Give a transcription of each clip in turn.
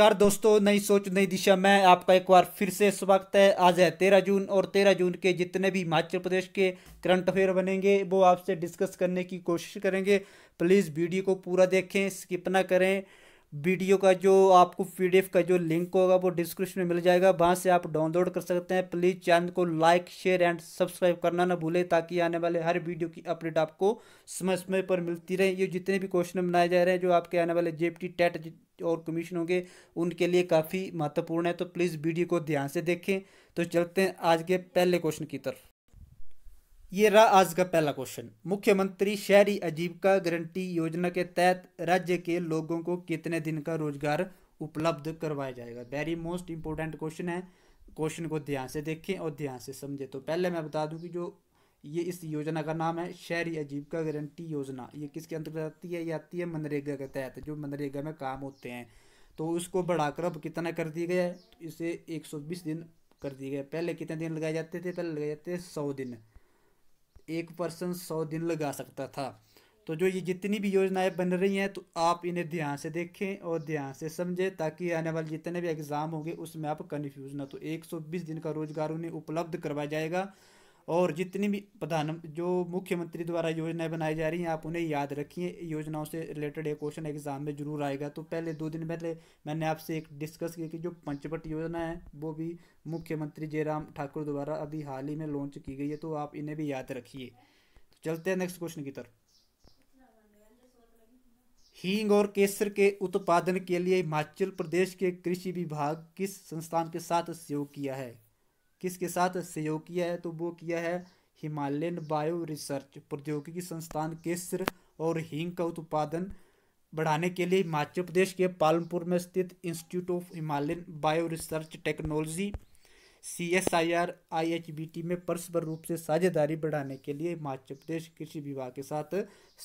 नमस्कार दोस्तों नई सोच नई दिशा में आपका एक बार फिर से स्वागत है आज है तेरह जून और तेरह जून के जितने भी हिमाचल प्रदेश के करंट अफेयर बनेंगे वो आपसे डिस्कस करने की कोशिश करेंगे प्लीज़ वीडियो को पूरा देखें स्किप ना करें वीडियो का जो आपको पीडीएफ का जो लिंक होगा वो डिस्क्रिप्शन में मिल जाएगा वहाँ से आप डाउनलोड कर सकते हैं प्लीज़ चैनल को लाइक शेयर एंड सब्सक्राइब करना ना भूलें ताकि आने वाले हर वीडियो की अपडेट आपको समय समय पर मिलती रहे ये जितने भी क्वेश्चन बनाए जा रहे हैं जो आपके आने वाले जेपटी टेट और कमीशन होंगे उनके लिए काफ़ी महत्वपूर्ण है तो प्लीज़ वीडियो को ध्यान से देखें तो चलते हैं आज के पहले क्वेश्चन की तरफ ये रहा आज का पहला क्वेश्चन मुख्यमंत्री शहरी आजीविका गारंटी योजना के तहत राज्य के लोगों को कितने दिन का रोजगार उपलब्ध करवाया जाएगा वेरी मोस्ट इंपॉर्टेंट क्वेश्चन है क्वेश्चन को ध्यान से देखें और ध्यान से समझें तो पहले मैं बता दूं कि जो ये इस योजना का नाम है शहरी आजीविका गारंटी योजना ये किसके अंतर्गत आती है ये आती है मनरेगा के तहत जो मनरेगा में काम होते हैं तो उसको बढ़ाकर अब कितना कर दिया गया है इसे एक दिन कर दिया गया पहले कितने दिन लगाए जाते थे पहले लगाए जाते थे सौ दिन एक पर्सन सौ दिन लगा सकता था तो जो ये जितनी भी योजनाएं बन रही हैं तो आप इन्हें ध्यान से देखें और ध्यान से समझें ताकि आने वाले जितने भी एग्ज़ाम होंगे उसमें आप कन्फ्यूज ना तो 120 दिन का रोज़गार उन्हें उपलब्ध करवाया जाएगा और जितनी भी प्रधान जो मुख्यमंत्री द्वारा योजनाएं बनाई जा रही हैं आप उन्हें याद रखिए योजनाओं से रिलेटेड एक क्वेश्चन एग्जाम में जरूर आएगा तो पहले दो दिन पहले मैंने आपसे एक डिस्कस किया कि जो पंचवट योजना है वो भी मुख्यमंत्री जयराम ठाकुर द्वारा अभी हाल ही में लॉन्च की गई है तो आप इन्हें भी याद रखिए तो चलते हैं नेक्स्ट क्वेश्चन की तरफ हींग और केसर के उत्पादन के लिए हिमाचल प्रदेश के कृषि विभाग किस संस्थान के साथ सहयोग किया है किसके साथ सहयोग किया है तो वो किया है हिमालयन बायो रिसर्च प्रौद्योगिकी संस्थान केसर और हींग का उत्पादन बढ़ाने के लिए हिमाचल प्रदेश के पालमपुर में स्थित institute of Himalayan bio research technology C S I R I H B T में परस्पर रूप से साझेदारी बढ़ाने के लिए हिमाचल प्रदेश कृषि विभाग के साथ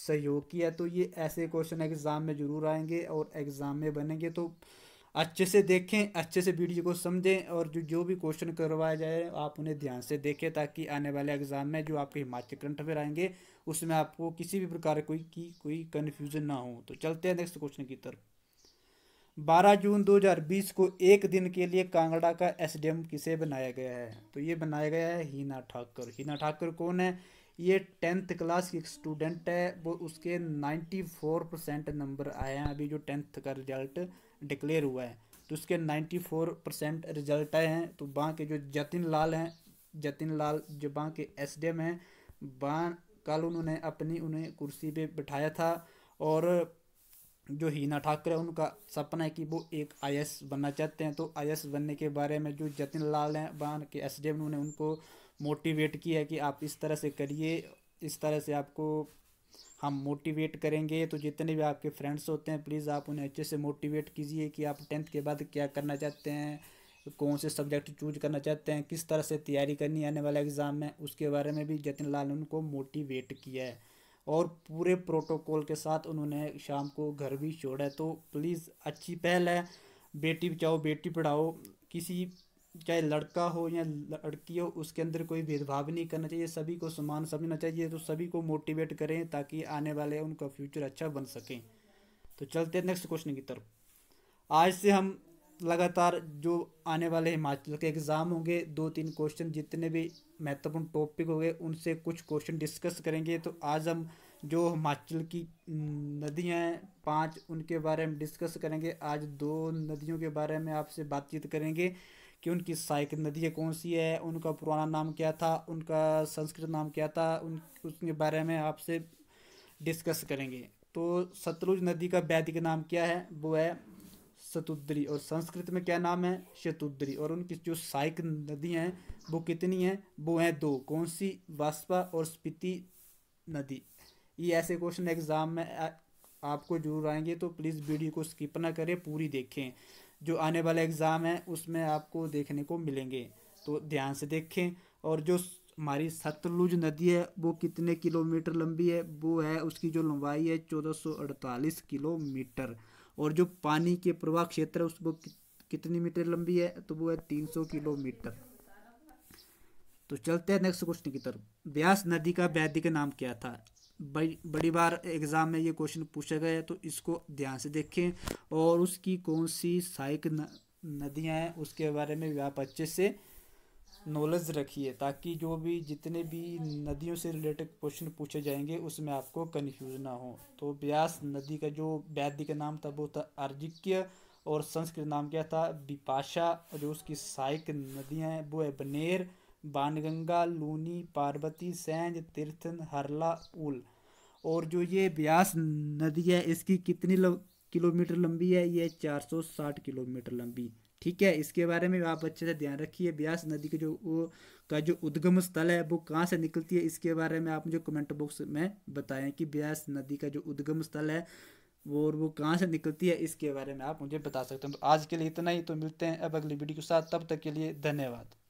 सहयोग किया तो ये ऐसे क्वेश्चन एग्ज़ाम में ज़रूर आएंगे और एग्ज़ाम में बनेंगे तो अच्छे से देखें अच्छे से वीडियो को समझें और जो जो भी क्वेश्चन करवाए जाए आप उन्हें ध्यान से देखें ताकि आने वाले एग्ज़ाम में जो आपके हिमाचल करंट अफेयर आएंगे उसमें आपको किसी भी प्रकार कोई की कोई कन्फ्यूज़न ना हो तो चलते हैं नेक्स्ट क्वेश्चन की तरफ 12 जून 2020 को एक दिन के लिए कांगड़ा का एसडीएम किसे बनाया गया है तो ये बनाया गया है हीना ठाकर हीना ठाकर कौन है ये टेंथ क्लास की स्टूडेंट है वो उसके 94 परसेंट नंबर आए हैं अभी जो टेंथ का रिजल्ट डिक्लेयर हुआ है तो उसके नाइन्टी फोर परसेंट रिजल्ट आए हैं तो बाँ के जो जतिन लाल हैं जतिन लाल जो बाँ के एस डी एम हैं बाँ कल उन्होंने अपनी उन्हें कुर्सी पे बिठाया था और जो हीना ठाकर है उनका सपना है कि वो एक आई बनना चाहते हैं तो आई बनने के बारे में जो जतिन लाल हैं वहाँ के एस डी एम उन्होंने उनको मोटिवेट किया है कि आप इस तरह से करिए इस तरह से आपको हम मोटिवेट करेंगे तो जितने भी आपके फ्रेंड्स होते हैं प्लीज़ आप उन्हें अच्छे से मोटिवेट कीजिए कि आप टेंथ के बाद क्या करना चाहते हैं कौन से सब्जेक्ट चूज करना चाहते हैं किस तरह से तैयारी करनी आने वाला एग्ज़ाम में उसके बारे में भी जतिन लाल ने उनको मोटिवेट किया है और पूरे प्रोटोकॉल के साथ उन्होंने शाम को घर भी छोड़ा है तो प्लीज़ अच्छी पहल है बेटी बचाओ बेटी पढ़ाओ किसी चाहे लड़का हो या लड़की हो उसके अंदर कोई भेदभाव नहीं करना चाहिए सभी को समान समझना चाहिए तो सभी को मोटिवेट करें ताकि आने वाले उनका फ्यूचर अच्छा बन सकें तो चलते हैं नेक्स्ट क्वेश्चन की तरफ आज से हम लगातार जो आने वाले हिमाचल के एग्ज़ाम होंगे दो तीन क्वेश्चन जितने भी महत्वपूर्ण टॉपिक होंगे उनसे कुछ क्वेश्चन डिस्कस करेंगे तो आज हम जो हिमाचल की नदियाँ हैं पाँच उनके बारे में डिस्कस करेंगे आज दो नदियों के बारे में आपसे बातचीत करेंगे कि उनकी सहायक नदियाँ कौन सी है उनका पुराना नाम क्या था उनका संस्कृत नाम क्या था उन उसके बारे में आपसे डिस्कस करेंगे तो सतलुज नदी का वैदिक नाम क्या है वो है शतुद्री और संस्कृत में क्या नाम है शतुद्री और उनकी जो सहायक नदियाँ हैं वो कितनी हैं वो हैं दो कौन सी वास्पा और स्पीति नदी ये ऐसे क्वेश्चन एग्ज़ाम में आपको जरूर आएंगे तो प्लीज़ वीडियो को स्किप ना करें पूरी देखें जो आने वाला एग्ज़ाम है उसमें आपको देखने को मिलेंगे तो ध्यान से देखें और जो हमारी सतलुज नदी है वो कितने किलोमीटर लंबी है वो है उसकी जो लंबाई है चौदह किलोमीटर और जो पानी के प्रवाह क्षेत्र है उसको कितनी मीटर लंबी है तो वो है 300 किलोमीटर तो चलते हैं नेक्स्ट क्वेश्चन की तरफ ब्यास नदी का वैदिक नाम क्या था बड़ी बड़ी बार एग्ज़ाम में ये क्वेश्चन पूछा गया है तो इसको ध्यान से देखें और उसकी कौन सी सहायक नदियाँ हैं उसके बारे में भी आप अच्छे से नॉलेज रखिए ताकि जो भी जितने भी नदियों से रिलेटेड क्वेश्चन पूछे जाएंगे उसमें आपको कन्फ्यूज ना हो तो ब्यास नदी का जो वैद्य का नाम था वो था अर्जिक्य और संस्कृत नाम क्या था बिपाशा जो उसकी सहायक नदियाँ हैं वो है बनेर बानगंगा लूनी पार्वती सैंज तीर्थन हरला उल और जो ये ब्यास नदी है इसकी कितनी किलोमीटर लंबी है ये 460 किलोमीटर लंबी ठीक है इसके बारे में आप अच्छे से ध्यान रखिए ब्यास नदी के जो का जो उद्गम स्थल है वो कहाँ से निकलती है इसके बारे में आप मुझे कमेंट बॉक्स में बताएं कि ब्यास नदी का जो उद्गम स्थल है वो और वो कहाँ से निकलती है इसके बारे में आप मुझे बता सकते हैं तो आज के लिए इतना ही तो मिलते हैं अब अगली वीडियो के साथ तब तक के लिए धन्यवाद